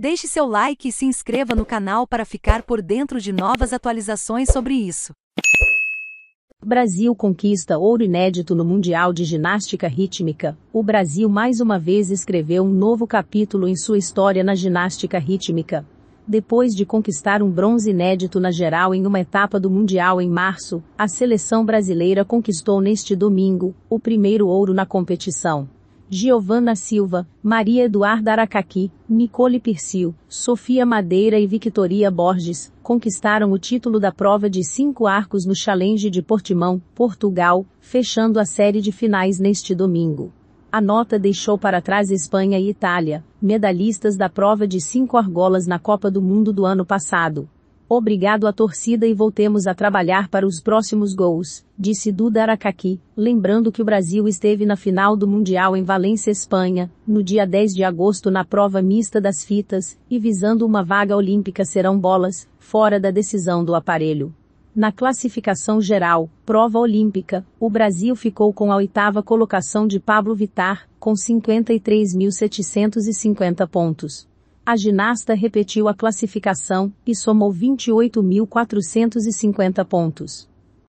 Deixe seu like e se inscreva no canal para ficar por dentro de novas atualizações sobre isso. Brasil conquista ouro inédito no Mundial de Ginástica Rítmica. O Brasil mais uma vez escreveu um novo capítulo em sua história na ginástica rítmica. Depois de conquistar um bronze inédito na geral em uma etapa do Mundial em março, a seleção brasileira conquistou neste domingo o primeiro ouro na competição. Giovanna Silva, Maria Eduarda Aracaqui, Nicole Pircil, Sofia Madeira e Victoria Borges, conquistaram o título da prova de cinco arcos no Challenge de Portimão, Portugal, fechando a série de finais neste domingo. A nota deixou para trás Espanha e Itália, medalhistas da prova de cinco argolas na Copa do Mundo do ano passado. Obrigado à torcida e voltemos a trabalhar para os próximos gols, disse Duda Aracaki, lembrando que o Brasil esteve na final do Mundial em Valência, Espanha, no dia 10 de agosto na prova mista das fitas, e visando uma vaga olímpica serão bolas, fora da decisão do aparelho. Na classificação geral, prova olímpica, o Brasil ficou com a oitava colocação de Pablo Vitar, com 53.750 pontos. A ginasta repetiu a classificação e somou 28.450 pontos.